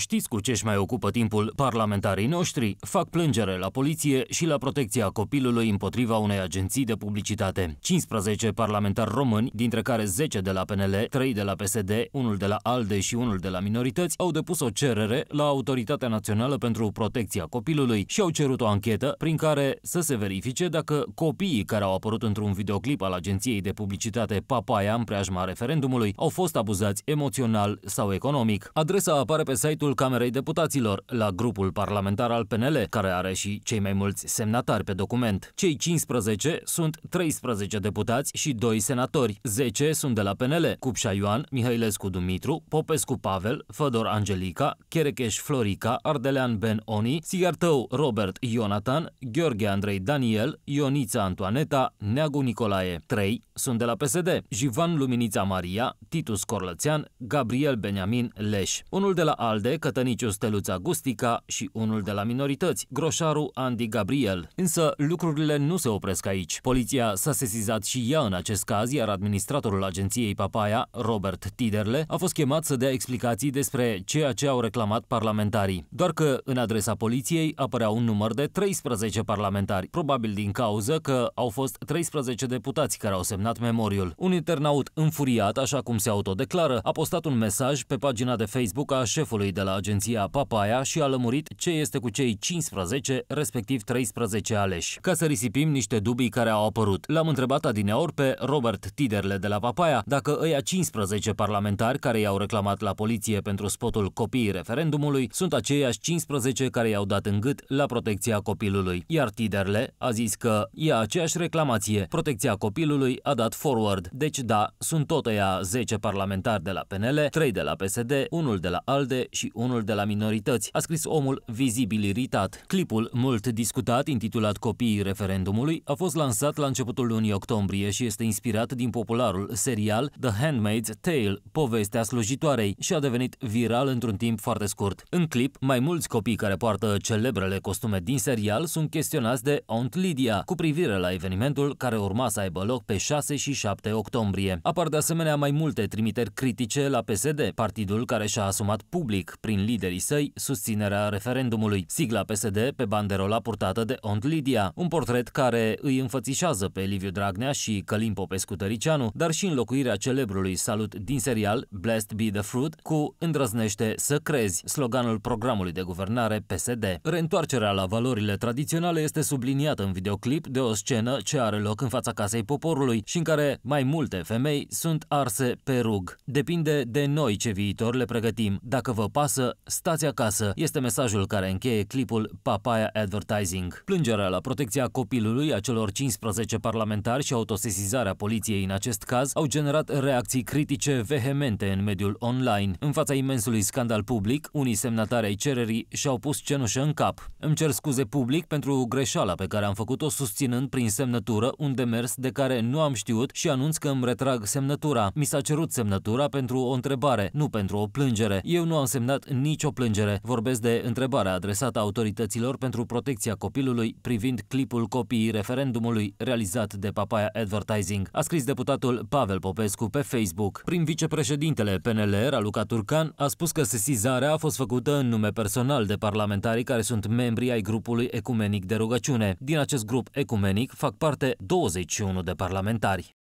Știți cu ce își mai ocupă timpul parlamentarii noștri? Fac plângere la poliție și la protecția copilului împotriva unei agenții de publicitate. 15 parlamentari români, dintre care 10 de la PNL, 3 de la PSD, unul de la ALDE și unul de la minorități, au depus o cerere la Autoritatea Națională pentru Protecția Copilului și au cerut o anchetă prin care să se verifice dacă copiii care au apărut într-un videoclip al agenției de publicitate Papaya în preajma referendumului au fost abuzați emoțional sau economic. Adresa apare pe site-ul Parlamentul ul Camerei Deputaților, la grupul parlamentar al PNL, care are și cei mai mulți semnatari pe document. Cei 15 sunt 13 deputați și 2 senatori, 10 sunt de la PNL, Cupșa Ioan, Mihailescu Dumitru, Popescu Pavel, Fădor Angelica, Cherecheș Florica, Ardelean Ben Oni, Sigartău Robert Ionatan, Gheorghe Andrei Daniel, Ionița Antoaneta, Neagu Nicolae. 3 sunt de la PSD, Jivan Luminița Maria, Titus Corlățean, Gabriel Beniamin Leș. Unul de la ALDE, Cătăniciu Steluța Gustica și unul de la minorități, groșarul Andy Gabriel. Însă lucrurile nu se opresc aici. Poliția s-a sesizat și ea în acest caz, iar administratorul agenției Papaya, Robert Tiderle, a fost chemat să dea explicații despre ceea ce au reclamat parlamentarii. Doar că în adresa poliției apărea un număr de 13 parlamentari, probabil din cauză că au fost 13 deputați care au semnat memoriul. Un internaut înfuriat, așa cum se autodeclară, a postat un mesaj pe pagina de Facebook a șefului de la agenția Papaya și a lămurit ce este cu cei 15, respectiv 13 aleși. Ca să risipim niște dubii care au apărut, l-am întrebat adineori pe Robert Tiderle de la Papaya dacă ăia 15 parlamentari care i-au reclamat la poliție pentru spotul copiii referendumului sunt aceiași 15 care i-au dat în gât la protecția copilului. Iar Tiderle a zis că e aceeași reclamație. Protecția copilului a dat forward. Deci da, sunt tot ăia 10 parlamentari de la PNL, 3 de la PSD, unul de la ALDE și unul de la minorități, a scris omul vizibil iritat. Clipul mult discutat, intitulat Copiii referendumului, a fost lansat la începutul lunii octombrie și este inspirat din popularul serial The Handmaid's Tale, povestea slujitoarei, și a devenit viral într-un timp foarte scurt. În clip, mai mulți copii care poartă celebrele costume din serial sunt chestionați de Aunt Lydia cu privire la evenimentul care urma să aibă loc pe 6 și 7 octombrie. Apar de asemenea mai multe trimiteri critice la PSD, partidul care și-a asumat public prin liderii săi, susținerea referendumului. Sigla PSD pe banderola purtată de Ont Lidia, un portret care îi înfățișează pe Liviu Dragnea și Călim Popescu Tăricianu, dar și înlocuirea celebrului salut din serial Blessed Be The Fruit cu Îndrăznește să crezi, sloganul programului de guvernare PSD. Reîntoarcerea la valorile tradiționale este subliniată în videoclip de o scenă ce are loc în fața Casei Poporului și în care mai multe femei sunt arse pe rug. Depinde de noi ce viitor le pregătim. Dacă vă pasă acasă, stați acasă, este mesajul care încheie clipul Papaya Advertising. Plângerea la protecția copilului a celor 15 parlamentari și autosesizarea poliției în acest caz au generat reacții critice vehemente în mediul online. În fața imensului scandal public, unii semnatari ai cererii și-au pus cenușă în cap. Îmi cer scuze public pentru greșeala pe care am făcut-o susținând prin semnătură un demers de care nu am știut și anunț că îmi retrag semnătura. Mi s-a cerut semnătura pentru o întrebare, nu pentru o plângere. Eu nu am semnat semnat nicio plângere. Vorbesc de întrebarea adresată autorităților pentru protecția copilului privind clipul copiii referendumului realizat de Papaya Advertising, a scris deputatul Pavel Popescu pe Facebook. Prin vicepreședintele PNL, Raluca Turcan, a spus că sesizarea a fost făcută în nume personal de parlamentarii care sunt membri ai grupului ecumenic de rugăciune. Din acest grup ecumenic fac parte 21 de parlamentari.